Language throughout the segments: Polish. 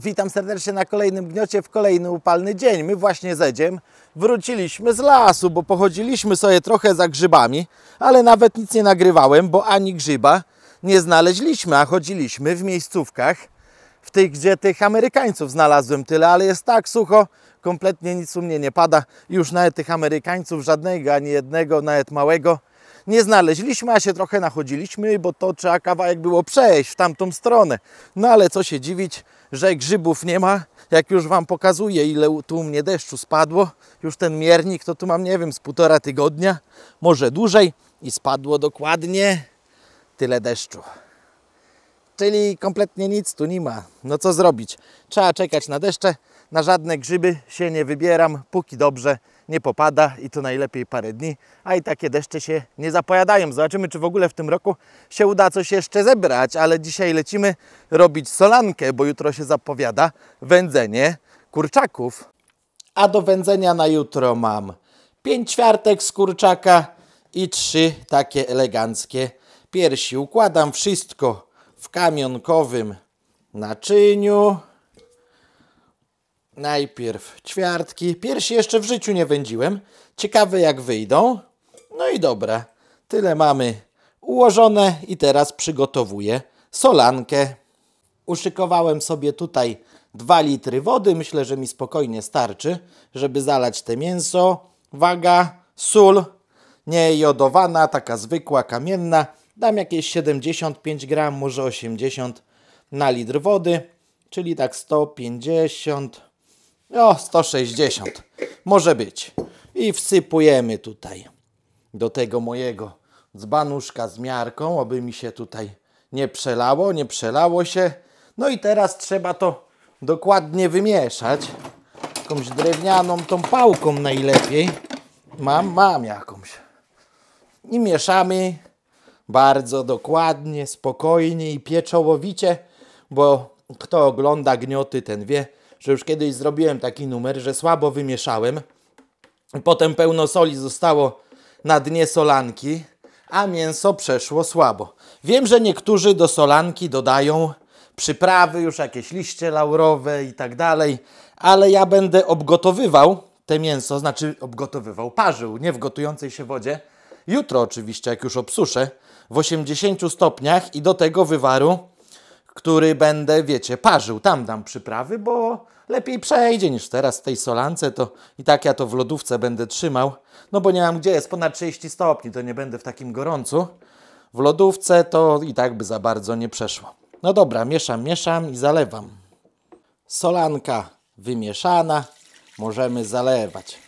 Witam serdecznie na kolejnym gniocie w kolejny upalny dzień. My właśnie zedziem wróciliśmy z lasu, bo pochodziliśmy sobie trochę za grzybami, ale nawet nic nie nagrywałem, bo ani grzyba nie znaleźliśmy, a chodziliśmy w miejscówkach, w tych, gdzie tych Amerykańców znalazłem tyle, ale jest tak sucho, kompletnie nic u mnie nie pada. Już nawet tych Amerykańców żadnego, ani jednego, nawet małego nie znaleźliśmy, a się trochę nachodziliśmy, bo to trzeba kawałek było przejść w tamtą stronę. No ale co się dziwić, że grzybów nie ma, jak już Wam pokazuję, ile tu u mnie deszczu spadło. Już ten miernik to tu mam, nie wiem, z półtora tygodnia, może dłużej i spadło dokładnie tyle deszczu. Czyli kompletnie nic tu nie ma. No co zrobić? Trzeba czekać na deszcze. Na żadne grzyby się nie wybieram, póki dobrze nie popada i to najlepiej parę dni, a i takie deszcze się nie zapowiadają. Zobaczymy, czy w ogóle w tym roku się uda coś jeszcze zebrać, ale dzisiaj lecimy robić solankę, bo jutro się zapowiada wędzenie kurczaków. A do wędzenia na jutro mam pięć ćwiartek z kurczaka i trzy takie eleganckie piersi. Układam wszystko w kamionkowym naczyniu. Najpierw ćwiartki. Piersi jeszcze w życiu nie wędziłem. Ciekawe jak wyjdą. No i dobra. Tyle mamy ułożone i teraz przygotowuję solankę. Uszykowałem sobie tutaj 2 litry wody. Myślę, że mi spokojnie starczy, żeby zalać te mięso. Waga, sól, nie jodowana, taka zwykła, kamienna. Dam jakieś 75 gram, może 80 na litr wody, czyli tak 150 o, 160. Może być. I wsypujemy tutaj do tego mojego dzbanuszka z miarką, aby mi się tutaj nie przelało, nie przelało się. No i teraz trzeba to dokładnie wymieszać. Jakąś drewnianą tą pałką najlepiej. Mam, mam jakąś. I mieszamy bardzo dokładnie, spokojnie i pieczołowicie, bo kto ogląda gnioty, ten wie, że już kiedyś zrobiłem taki numer, że słabo wymieszałem, potem pełno soli zostało na dnie solanki, a mięso przeszło słabo. Wiem, że niektórzy do solanki dodają przyprawy, już jakieś liście laurowe i tak dalej, ale ja będę obgotowywał te mięso, znaczy obgotowywał, parzył, nie w gotującej się wodzie. Jutro oczywiście, jak już obsuszę, w 80 stopniach i do tego wywaru który będę, wiecie, parzył. Tam dam przyprawy, bo lepiej przejdzie niż teraz w tej solance. To i tak ja to w lodówce będę trzymał, no bo nie mam gdzie, jest ponad 30 stopni, to nie będę w takim gorącu. W lodówce to i tak by za bardzo nie przeszło. No dobra, mieszam, mieszam i zalewam. Solanka wymieszana, możemy zalewać.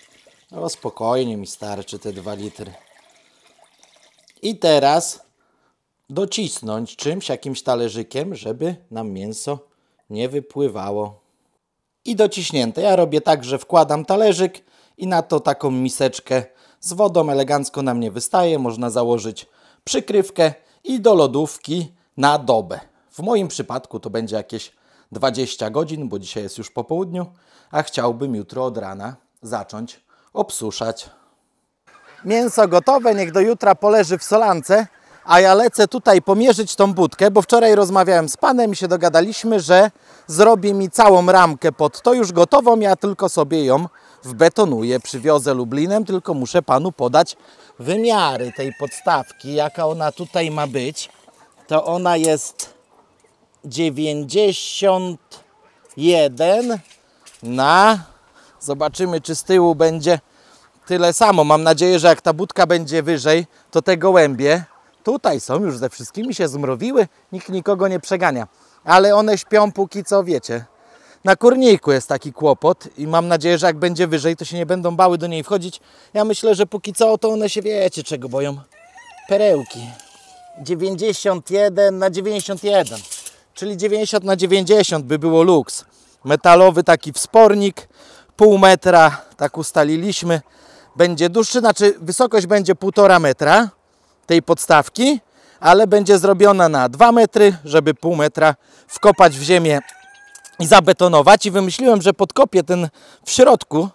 No spokojnie mi starczy te 2 litry. I teraz docisnąć czymś, jakimś talerzykiem, żeby nam mięso nie wypływało. I dociśnięte. Ja robię tak, że wkładam talerzyk i na to taką miseczkę z wodą elegancko nam nie wystaje. Można założyć przykrywkę i do lodówki na dobę. W moim przypadku to będzie jakieś 20 godzin, bo dzisiaj jest już po południu, a chciałbym jutro od rana zacząć obsuszać. Mięso gotowe, niech do jutra poleży w solance a ja lecę tutaj pomierzyć tą budkę, bo wczoraj rozmawiałem z panem i się dogadaliśmy, że zrobi mi całą ramkę pod to już gotową, ja tylko sobie ją wbetonuję, przywiozę Lublinem, tylko muszę panu podać wymiary tej podstawki, jaka ona tutaj ma być. To ona jest 91 na... Zobaczymy, czy z tyłu będzie tyle samo. Mam nadzieję, że jak ta budka będzie wyżej, to te gołębie Tutaj są już ze wszystkimi się zmrowiły, nikt nikogo nie przegania. Ale one śpią póki co, wiecie. Na kurniku jest taki kłopot i mam nadzieję, że jak będzie wyżej, to się nie będą bały do niej wchodzić. Ja myślę, że póki co to one się wiecie czego boją. Perełki. 91 na 91. Czyli 90 na 90 by było luks. Metalowy taki wspornik, pół metra, tak ustaliliśmy. Będzie dłuższy, znaczy wysokość będzie półtora metra tej podstawki, ale będzie zrobiona na 2 metry, żeby pół metra wkopać w ziemię i zabetonować. I wymyśliłem, że podkopię ten w środku,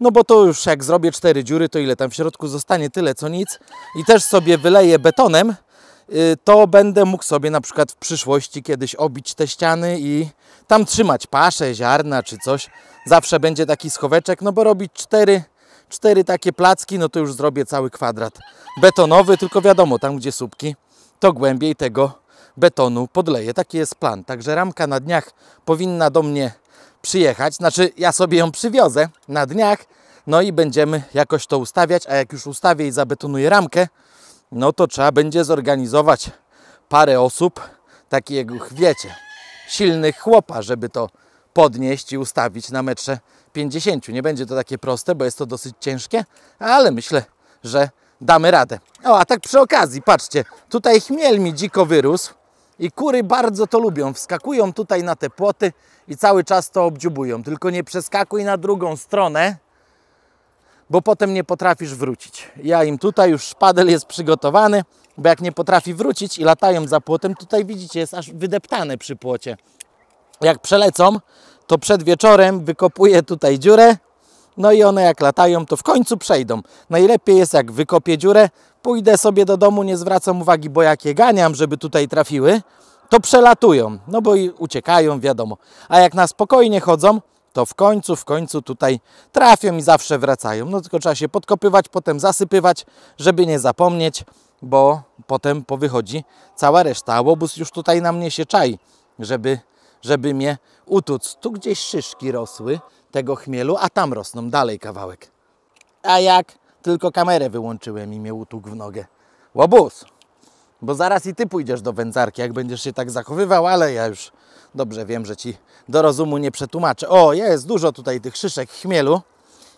no bo to już jak zrobię cztery dziury, to ile tam w środku zostanie, tyle co nic. I też sobie wyleję betonem, y, to będę mógł sobie na przykład w przyszłości kiedyś obić te ściany i tam trzymać pasze, ziarna czy coś. Zawsze będzie taki schoweczek, no bo robić cztery cztery takie placki, no to już zrobię cały kwadrat betonowy, tylko wiadomo, tam gdzie słupki, to głębiej tego betonu podleję. Taki jest plan. Także ramka na dniach powinna do mnie przyjechać, znaczy ja sobie ją przywiozę na dniach, no i będziemy jakoś to ustawiać, a jak już ustawię i zabetonuję ramkę, no to trzeba będzie zorganizować parę osób, takich jak wiecie, silnych chłopa, żeby to podnieść i ustawić na metrze 50. Nie będzie to takie proste, bo jest to dosyć ciężkie, ale myślę, że damy radę. O, a tak przy okazji, patrzcie, tutaj chmiel mi dziko wyrósł i kury bardzo to lubią. Wskakują tutaj na te płoty i cały czas to obdziubują. Tylko nie przeskakuj na drugą stronę, bo potem nie potrafisz wrócić. Ja im tutaj już szpadel jest przygotowany, bo jak nie potrafi wrócić i latają za płotem, tutaj widzicie, jest aż wydeptane przy płocie. Jak przelecą, to przed wieczorem wykopuję tutaj dziurę, no i one jak latają, to w końcu przejdą. Najlepiej jest jak wykopię dziurę, pójdę sobie do domu, nie zwracam uwagi, bo jak je ganiam, żeby tutaj trafiły, to przelatują, no bo i uciekają, wiadomo. A jak na spokojnie chodzą, to w końcu, w końcu tutaj trafią i zawsze wracają. No tylko trzeba się podkopywać, potem zasypywać, żeby nie zapomnieć, bo potem powychodzi cała reszta. A łobuz już tutaj na mnie się czai, żeby żeby mnie utuc. Tu gdzieś szyszki rosły tego chmielu, a tam rosną dalej kawałek. A jak tylko kamerę wyłączyłem i mnie utukł w nogę. Łobuz! Bo zaraz i ty pójdziesz do wędzarki, jak będziesz się tak zachowywał, ale ja już dobrze wiem, że ci do rozumu nie przetłumaczę. O, jest dużo tutaj tych szyszek chmielu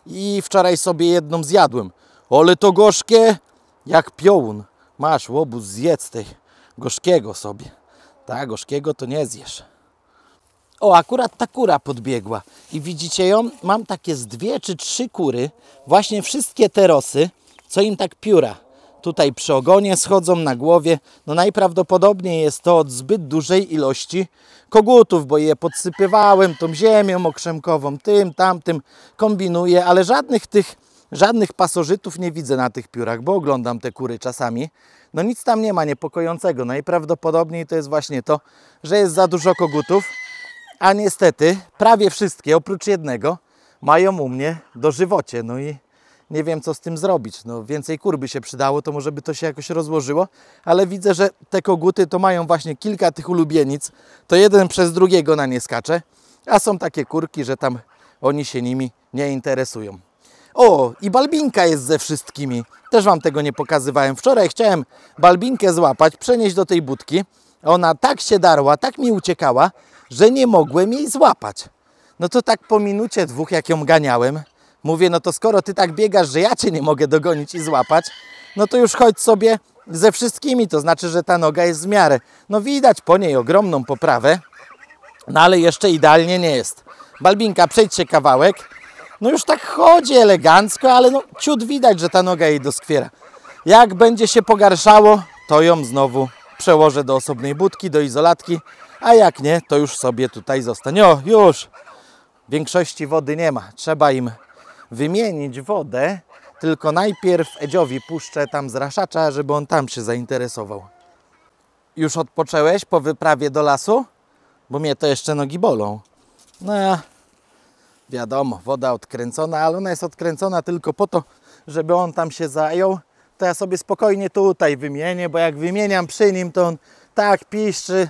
i wczoraj sobie jedną zjadłem. Ole to gorzkie, jak piołun. Masz łobuz, zjedz tej gorzkiego sobie. Tak, gorzkiego to nie zjesz. O, akurat ta kura podbiegła. I widzicie ją? Mam takie z dwie czy trzy kury. Właśnie wszystkie te rosy, co im tak pióra. Tutaj przy ogonie schodzą na głowie. No najprawdopodobniej jest to od zbyt dużej ilości kogutów, bo je podsypywałem tą ziemią okrzemkową, tym, tamtym. Kombinuję, ale żadnych tych Żadnych pasożytów nie widzę na tych piórach, bo oglądam te kury czasami. No nic tam nie ma niepokojącego. Najprawdopodobniej to jest właśnie to, że jest za dużo kogutów. A niestety prawie wszystkie, oprócz jednego, mają u mnie dożywocie. No i nie wiem, co z tym zrobić. No, więcej kurby się przydało, to może by to się jakoś rozłożyło, ale widzę, że te koguty to mają właśnie kilka tych ulubienic, to jeden przez drugiego na nie skacze, a są takie kurki, że tam oni się nimi nie interesują. O, i balbinka jest ze wszystkimi. Też Wam tego nie pokazywałem. Wczoraj chciałem balbinkę złapać, przenieść do tej budki. Ona tak się darła, tak mi uciekała, że nie mogłem jej złapać. No to tak po minucie dwóch, jak ją ganiałem, mówię, no to skoro ty tak biegasz, że ja cię nie mogę dogonić i złapać, no to już chodź sobie ze wszystkimi, to znaczy, że ta noga jest w miarę. No widać po niej ogromną poprawę, no ale jeszcze idealnie nie jest. Balbinka, przejdź się kawałek. No już tak chodzi elegancko, ale no ciut widać, że ta noga jej doskwiera. Jak będzie się pogarszało, to ją znowu przełożę do osobnej budki, do izolatki, a jak nie, to już sobie tutaj zostanie. O, już! większości wody nie ma. Trzeba im wymienić wodę, tylko najpierw Edziowi puszczę tam zraszacza, żeby on tam się zainteresował. Już odpoczęłeś po wyprawie do lasu? Bo mnie to jeszcze nogi bolą. No ja wiadomo, woda odkręcona, ale ona jest odkręcona tylko po to, żeby on tam się zajął. To ja sobie spokojnie tutaj wymienię, bo jak wymieniam przy nim, to on tak piszczy,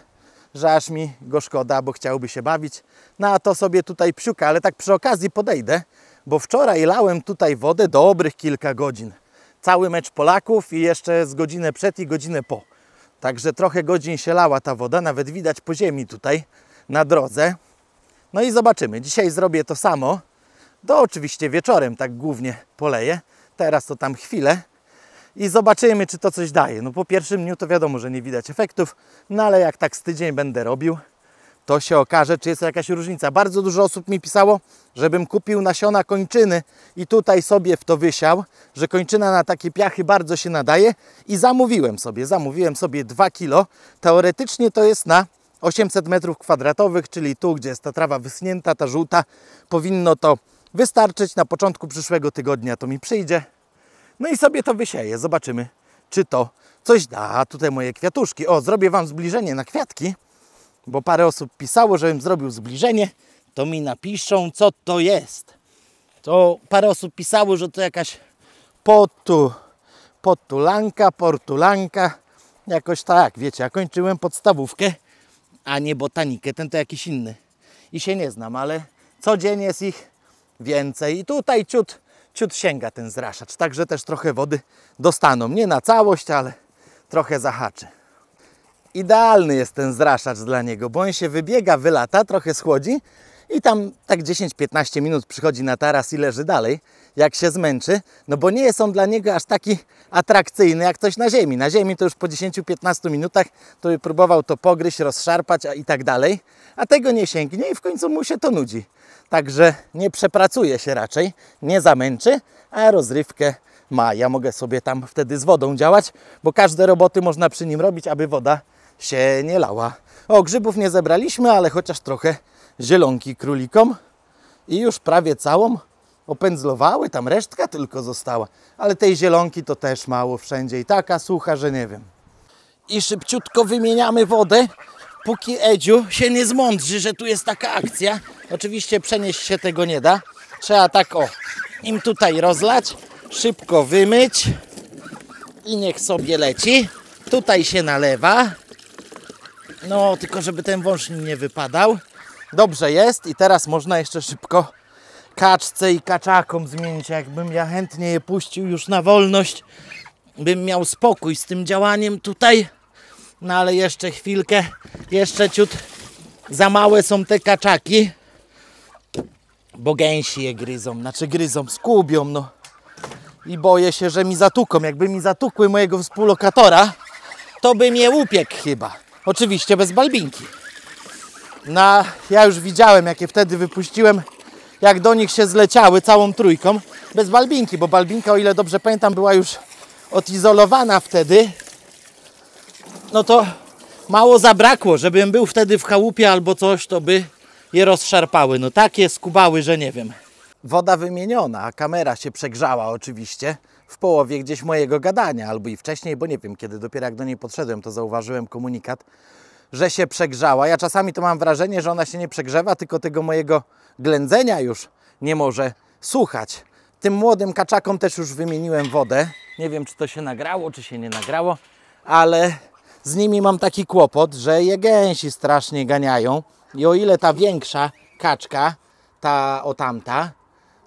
że aż mi go szkoda, bo chciałby się bawić. No a to sobie tutaj psiuka, ale tak przy okazji podejdę, bo wczoraj lałem tutaj wodę dobrych kilka godzin. Cały mecz Polaków i jeszcze z godzinę przed i godzinę po. Także trochę godzin się lała ta woda, nawet widać po ziemi tutaj na drodze. No i zobaczymy. Dzisiaj zrobię to samo. do oczywiście wieczorem tak głównie poleję. Teraz to tam chwilę, i zobaczymy, czy to coś daje. No po pierwszym dniu to wiadomo, że nie widać efektów, no ale jak tak z tydzień będę robił, to się okaże, czy jest jakaś różnica. Bardzo dużo osób mi pisało, żebym kupił nasiona kończyny i tutaj sobie w to wysiał, że kończyna na takie piachy bardzo się nadaje i zamówiłem sobie, zamówiłem sobie 2 kilo. Teoretycznie to jest na 800 metrów kwadratowych, czyli tu, gdzie jest ta trawa wyschnięta, ta żółta, powinno to wystarczyć. Na początku przyszłego tygodnia to mi przyjdzie. No i sobie to wysieję. Zobaczymy, czy to coś da. Tutaj moje kwiatuszki. O, zrobię Wam zbliżenie na kwiatki, bo parę osób pisało, żebym zrobił zbliżenie. To mi napiszą, co to jest. To parę osób pisało, że to jakaś potu, potulanka, portulanka. Jakoś tak, wiecie, ja kończyłem podstawówkę, a nie botanikę, ten to jakiś inny. I się nie znam, ale dzień jest ich więcej. I tutaj ciut ciut sięga ten zraszacz, także też trochę wody dostaną. Nie na całość, ale trochę zahaczy. Idealny jest ten zraszacz dla niego, bo on się wybiega, wylata, trochę schłodzi, i tam tak 10-15 minut przychodzi na taras i leży dalej, jak się zmęczy, no bo nie jest on dla niego aż taki atrakcyjny jak coś na ziemi. Na ziemi to już po 10-15 minutach to by próbował to pogryźć, rozszarpać a i tak dalej, a tego nie sięgnie i w końcu mu się to nudzi. Także nie przepracuje się raczej, nie zamęczy, a rozrywkę ma. Ja mogę sobie tam wtedy z wodą działać, bo każde roboty można przy nim robić, aby woda się nie lała. O, grzybów nie zebraliśmy, ale chociaż trochę zielonki królikom i już prawie całą opędzlowały, tam resztka tylko została. Ale tej zielonki to też mało wszędzie i taka sucha, że nie wiem. I szybciutko wymieniamy wodę, póki Edziu się nie zmądrzy, że tu jest taka akcja. Oczywiście przenieść się tego nie da. Trzeba tak o, im tutaj rozlać, szybko wymyć i niech sobie leci. Tutaj się nalewa. No, tylko żeby ten wąż nie wypadał. Dobrze jest i teraz można jeszcze szybko kaczce i kaczakom zmienić. Jakbym ja chętnie je puścił już na wolność, bym miał spokój z tym działaniem tutaj. No ale jeszcze chwilkę, jeszcze ciut za małe są te kaczaki, bo gęsi je gryzą, znaczy gryzą, skubią, no. I boję się, że mi zatuką. Jakby mi zatukły mojego współlokatora, to bym je upiekł chyba. Oczywiście bez balbinki. Na, ja już widziałem, jakie wtedy wypuściłem, jak do nich się zleciały całą trójką, bez balbinki, bo balbinka, o ile dobrze pamiętam, była już odizolowana wtedy. No to mało zabrakło, żebym był wtedy w chałupie albo coś, to by je rozszarpały. No takie skubały, że nie wiem. Woda wymieniona, a kamera się przegrzała oczywiście w połowie gdzieś mojego gadania, albo i wcześniej, bo nie wiem, kiedy dopiero jak do niej podszedłem, to zauważyłem komunikat, że się przegrzała. Ja czasami to mam wrażenie, że ona się nie przegrzewa, tylko tego mojego ględzenia już nie może słuchać. Tym młodym kaczakom też już wymieniłem wodę. Nie wiem, czy to się nagrało, czy się nie nagrało, ale z nimi mam taki kłopot, że je gęsi strasznie ganiają. I o ile ta większa kaczka, ta o tamta,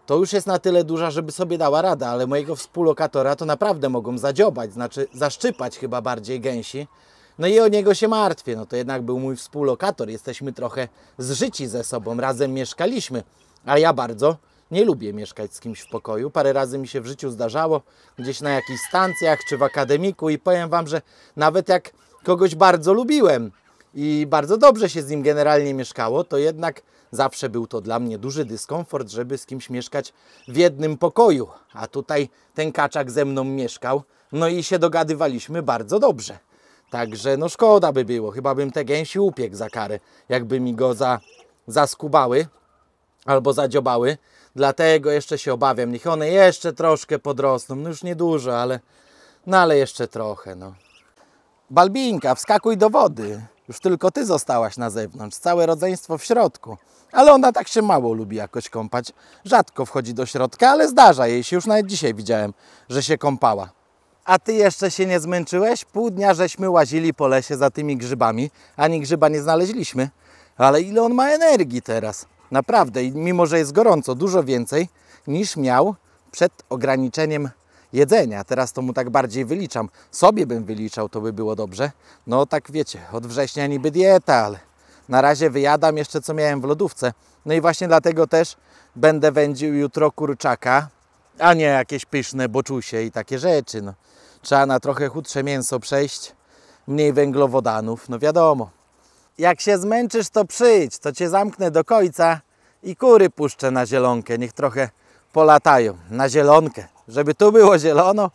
to już jest na tyle duża, żeby sobie dała rada, ale mojego współlokatora to naprawdę mogą zadziobać, znaczy zaszczypać chyba bardziej gęsi. No i o niego się martwię, no to jednak był mój współlokator, jesteśmy trochę zżyci ze sobą, razem mieszkaliśmy, a ja bardzo nie lubię mieszkać z kimś w pokoju. Parę razy mi się w życiu zdarzało, gdzieś na jakichś stancjach czy w akademiku i powiem Wam, że nawet jak kogoś bardzo lubiłem, i bardzo dobrze się z nim generalnie mieszkało, to jednak zawsze był to dla mnie duży dyskomfort, żeby z kimś mieszkać w jednym pokoju. A tutaj ten kaczak ze mną mieszkał, no i się dogadywaliśmy bardzo dobrze. Także no szkoda by było, chyba bym te gęsi upiekł za karę, jakby mi go za, zaskubały albo zadziobały. Dlatego jeszcze się obawiam, niech one jeszcze troszkę podrosną, no już niedużo, ale, no ale jeszcze trochę, no. Balbinka, wskakuj do wody. Już tylko ty zostałaś na zewnątrz, całe rodzeństwo w środku. Ale ona tak się mało lubi jakoś kąpać. Rzadko wchodzi do środka, ale zdarza jej się. Już nawet dzisiaj widziałem, że się kąpała. A ty jeszcze się nie zmęczyłeś? Pół dnia żeśmy łazili po lesie za tymi grzybami. Ani grzyba nie znaleźliśmy. Ale ile on ma energii teraz? Naprawdę, I mimo że jest gorąco, dużo więcej niż miał przed ograniczeniem jedzenia. Teraz to mu tak bardziej wyliczam. Sobie bym wyliczał, to by było dobrze. No tak wiecie, od września niby dieta, ale na razie wyjadam jeszcze co miałem w lodówce. No i właśnie dlatego też będę wędził jutro kurczaka, a nie jakieś pyszne boczusie i takie rzeczy. No. Trzeba na trochę chudsze mięso przejść, mniej węglowodanów, no wiadomo. Jak się zmęczysz, to przyjdź, to cię zamknę do końca i kury puszczę na zielonkę, niech trochę polatają, na zielonkę. Żeby tu było zielono,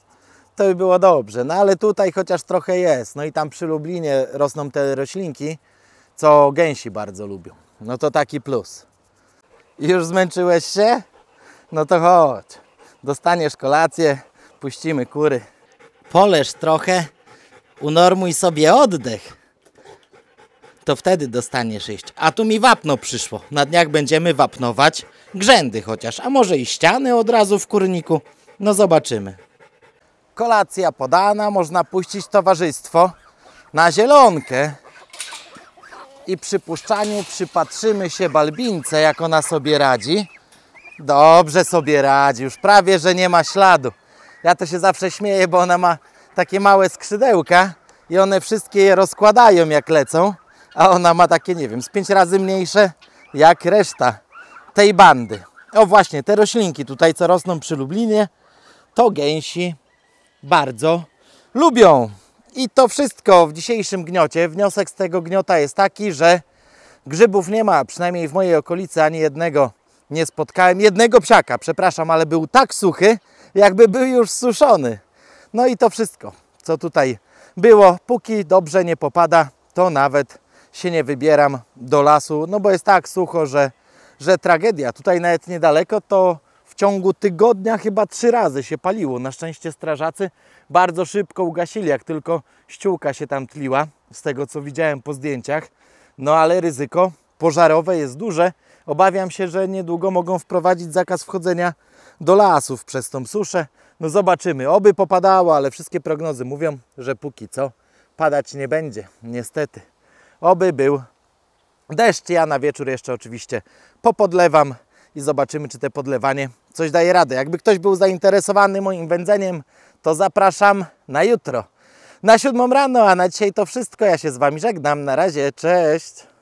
to by było dobrze. No ale tutaj chociaż trochę jest. No i tam przy Lublinie rosną te roślinki, co gęsi bardzo lubią. No to taki plus. Już zmęczyłeś się? No to chodź. Dostaniesz kolację, puścimy kury. Poleż trochę, unormuj sobie oddech. To wtedy dostaniesz iść. A tu mi wapno przyszło. Na dniach będziemy wapnować grzędy chociaż, a może i ściany od razu w kurniku. No zobaczymy. Kolacja podana, można puścić towarzystwo na zielonkę. I przy puszczaniu przypatrzymy się balbince, jak ona sobie radzi. Dobrze sobie radzi, już prawie, że nie ma śladu. Ja to się zawsze śmieję, bo ona ma takie małe skrzydełka i one wszystkie je rozkładają jak lecą, a ona ma takie, nie wiem, z pięć razy mniejsze jak reszta tej bandy. O właśnie, te roślinki tutaj, co rosną przy Lublinie, to gęsi bardzo lubią. I to wszystko w dzisiejszym gniocie. Wniosek z tego gniota jest taki, że grzybów nie ma, przynajmniej w mojej okolicy ani jednego nie spotkałem. Jednego psiaka, przepraszam, ale był tak suchy, jakby był już suszony. No i to wszystko, co tutaj było. Póki dobrze nie popada, to nawet się nie wybieram do lasu, no bo jest tak sucho, że, że tragedia. Tutaj nawet niedaleko to ciągu tygodnia chyba trzy razy się paliło. Na szczęście strażacy bardzo szybko ugasili, jak tylko ściółka się tam tliła, z tego co widziałem po zdjęciach. No ale ryzyko pożarowe jest duże. Obawiam się, że niedługo mogą wprowadzić zakaz wchodzenia do lasów przez tą suszę. No zobaczymy. Oby popadało, ale wszystkie prognozy mówią, że póki co padać nie będzie, niestety. Oby był deszcz. Ja na wieczór jeszcze oczywiście popodlewam i zobaczymy, czy te podlewanie coś daje radę. Jakby ktoś był zainteresowany moim wędzeniem, to zapraszam na jutro. Na siódmą rano, a na dzisiaj to wszystko. Ja się z Wami żegnam. Na razie, cześć!